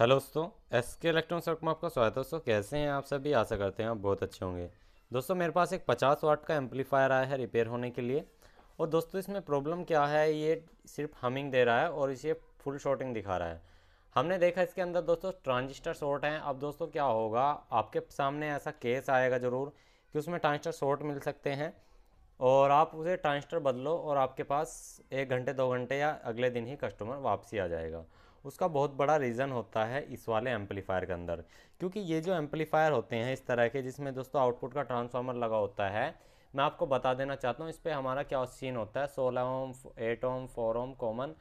hello दोस्तों S के electron shop में आपका स्वागत है दोस्तों कैसे हैं आप सभी आशा करते हैं आप बहुत अच्छे होंगे दोस्तों मेरे पास एक 50 वाट का एम्पलीफायर आया है रिपेयर होने के लिए और दोस्तों इसमें प्रॉब्लम क्या है ये सिर्फ हमिंग दे रहा है और इसे फुल शॉर्टिंग दिखा रहा है हमने देखा इसके अंदर दोस्तों ट्रांजिस्टर शॉर्ट हैं अब दोस्तों क्या होगा आपके सामने ऐसा केस आएगा ज़रूर कि उसमें ट्रांजिस्टर शॉर्ट मिल सकते हैं और आप उसे ट्रांजिस्टर बदलो और आपके पास एक घंटे दो घंटे या अगले दिन ही कस्टमर वापसी आ जाएगा उसका बहुत बड़ा रीज़न होता है इस वाले एम्पलीफायर के अंदर क्योंकि ये जो एम्पलीफायर होते हैं इस तरह के जिसमें दोस्तों आउटपुट का ट्रांसफार्मर लगा होता है मैं आपको बता देना चाहता हूँ इस पर हमारा क्या सीन होता है सोलह ohm eight ohm four ohm common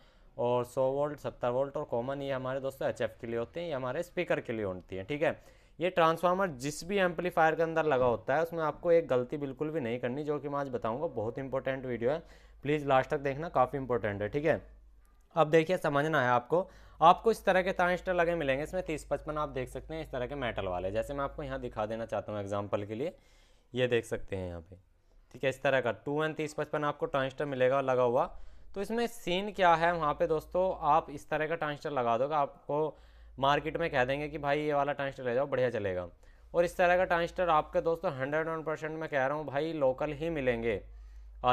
और सौ वोल्ट सत्तर वोल्ट और कॉमन ये हमारे दोस्तों एच के लिए होते हैं ये हमारे स्पीकर के लिए होती हैं ठीक है ये ट्रांसफार्मर जिस भी एम्पलीफायर के अंदर लगा होता है उसमें आपको एक गलती बिल्कुल भी नहीं करनी जो कि मैं आज बताऊँगा बहुत इंपॉर्टेंट वीडियो है प्लीज़ लास्ट तक देखना काफ़ी इंपॉर्टेंट है ठीक है अब देखिए समझना है आपको आपको इस तरह के ट्रांजिस्टर लगे मिलेंगे इसमें तीस पचपन आप देख सकते हैं इस तरह के मेटल वाले जैसे मैं आपको यहाँ दिखा देना चाहता हूँ एग्जाम्पल के लिए ये देख सकते हैं यहाँ पे ठीक है इस तरह का टू एन तीस पचपन आपको ट्रांजिस्टर मिलेगा लगा हुआ तो इसमें सीन क्या है वहाँ पे दोस्तों आप इस तरह का ट्रांजिस्टर लगा दोगे आपको मार्केट में कह देंगे कि भाई ये वाला ट्रांजिस्टर ले जाओ बढ़िया चलेगा और इस तरह का ट्रांजिस्टर आपके दोस्तों हंड्रेड वन परसेंट मैं कह रहा हूँ भाई लोकल ही मिलेंगे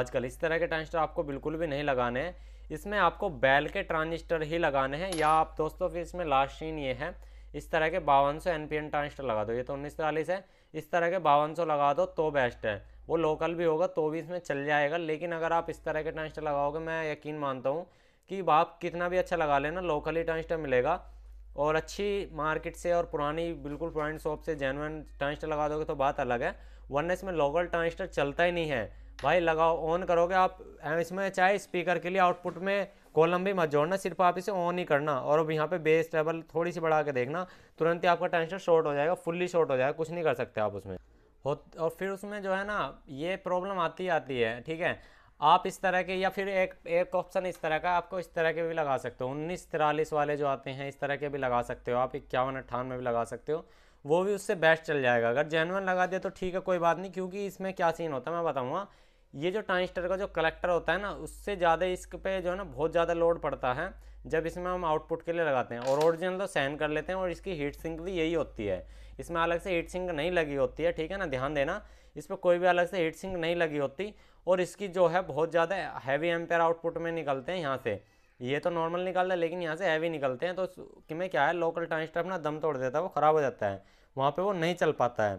आजकल इस तरह के ट्रांजिस्टर आपको बिल्कुल भी नहीं लगाने हैं इसमें आपको बैल के ट्रांजिस्टर ही लगाने हैं या आप दोस्तों फिर इसमें लास्ट सीन ये है इस तरह के बावन सौ ट्रांजिस्टर लगा दो ये तो उन्नीस चालीस है इस तरह के बावन सौ लगा दो तो बेस्ट है वो लोकल भी होगा तो भी इसमें चल जाएगा लेकिन अगर आप इस तरह के ट्रांजिस्टर लगाओगे मैं यकीन मानता हूँ कि आप कितना भी अच्छा लगा लेना लोकल ही ट्रांजिस्टर मिलेगा और अच्छी मार्केट से और पुरानी बिल्कुल पुरानी शॉप से जेनवन ट्रांजिस्टर लगा दोगे तो बात अलग है वरना इसमें लोकल ट्रांजिस्टर चलता ही नहीं है भाई लगाओ ऑन करोगे आप इसमें चाहे स्पीकर के लिए आउटपुट में कॉलम भी मत जोड़ना सिर्फ आप इसे ऑन ही करना और अब यहाँ पे बेस टेबल थोड़ी सी बढ़ा के देखना तुरंत ही आपका टेंशन शॉर्ट हो जाएगा फुल्ली शॉर्ट हो जाएगा कुछ नहीं कर सकते आप उसमें हो और फिर उसमें जो है ना ये प्रॉब्लम आती आती है ठीक है आप इस तरह के या फिर एक एक ऑप्शन इस तरह का आपको इस तरह के भी लगा सकते हो उन्नीस तिरालीस वाले जो आते हैं इस तरह के भी लगा सकते हो आप इक्यावन अट्ठानवे भी लगा सकते हो वो भी उससे बेस्ट चल जाएगा अगर जेनवन लगा दे तो ठीक है कोई बात नहीं क्योंकि इसमें क्या सीन होता है मैं बताऊँगा ये जो ट्रांजिस्टर का जो कलेक्टर होता है ना उससे ज़्यादा इस पे जो है ना बहुत ज़्यादा लोड पड़ता है जब इसमें हम आउटपुट के लिए लगाते हैं और ओरिजिनल तो सहन कर लेते हैं और इसकी हीट सिंक भी यही होती है इसमें अलग से हीट सिंक नहीं लगी होती है ठीक है ना ध्यान देना इस पर कोई भी अलग से हीट सिंक नहीं लगी होती और इसकी जो है बहुत ज़्यादा हैवी एम्पेयर आउटपुट में निकलते हैं यहाँ से ये तो नॉर्मल निकलता है लेकिन यहाँ से हैवी निकलते हैं तो कि मैं क्या है लोकल ट्रांजिस्टर अपना दम तोड़ देता है वो ख़राब हो जाता है वहाँ पर वो नहीं चल पाता है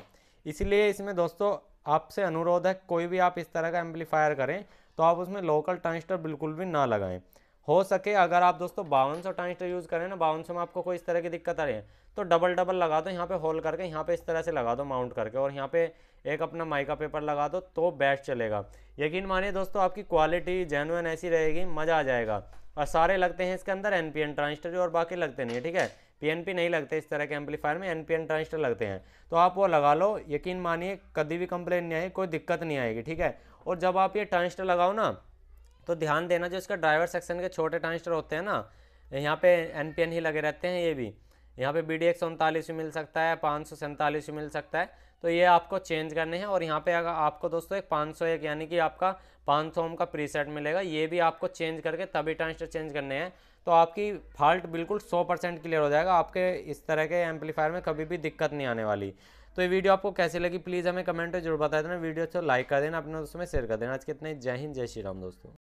इसीलिए इसमें दोस्तों आपसे अनुरोध है कोई भी आप इस तरह का एम्पलीफायर करें तो आप उसमें लोकल ट्रांजिस्टर बिल्कुल भी ना लगाएं हो सके अगर आप दोस्तों बावन सौ ट्रांजिस्टर यूज़ करें ना बावन सौ में आपको कोई इस तरह की दिक्कत आ रही है तो डबल डबल लगा दो यहाँ पे होल करके यहाँ पे इस तरह से लगा दो माउंट करके और यहाँ पे एक अपना माइका पेपर लगा दो तो बेस्ट चलेगा यकीन मानिए दोस्तों आपकी क्वालिटी जेनुअन ऐसी रहेगी मज़ा आ जाएगा और सारे लगते हैं इसके अंदर एन पी एन ट्रांजिस्टर और बाकी लगते नहीं है ठीक है पीएनपी नहीं लगते इस तरह के एम्पलीफायर में एनपीएन ट्रांजिस्टर लगते हैं तो आप वो लगा लो यकीन मानिए कभी भी कंप्लेन नहीं आई कोई दिक्कत नहीं आएगी ठीक है और जब आप ये ट्रांजिस्टर लगाओ ना तो ध्यान देना जो इसका ड्राइवर सेक्शन के छोटे ट्रांजिस्टर होते हैं ना यहाँ पे एन ही लगे रहते हैं ये भी यहाँ पे बी डी एक्स मिल सकता है पाँच सौ मिल सकता है तो ये आपको चेंज करने हैं और यहाँ पे अगर आपको दोस्तों एक पाँच सौ एक यानी कि आपका पाँच सौ ओम का प्रीसेट मिलेगा ये भी आपको चेंज करके तभी ट्रांसटर चेंज करने हैं तो आपकी फॉल्ट बिल्कुल सौ परसेंट क्लियर हो जाएगा आपके इस तरह के एम्पलीफायर में कभी भी दिक्कत नहीं आने वाली तो ये वीडियो आपको कैसी लगी प्लीज़ हमें कमेंट में जरूर बता देना तो वीडियो अच्छा लाइक कर देना अपने दोस्तों में शेयर कर देना आज कितने जय हिंद जय श्री राम दोस्तों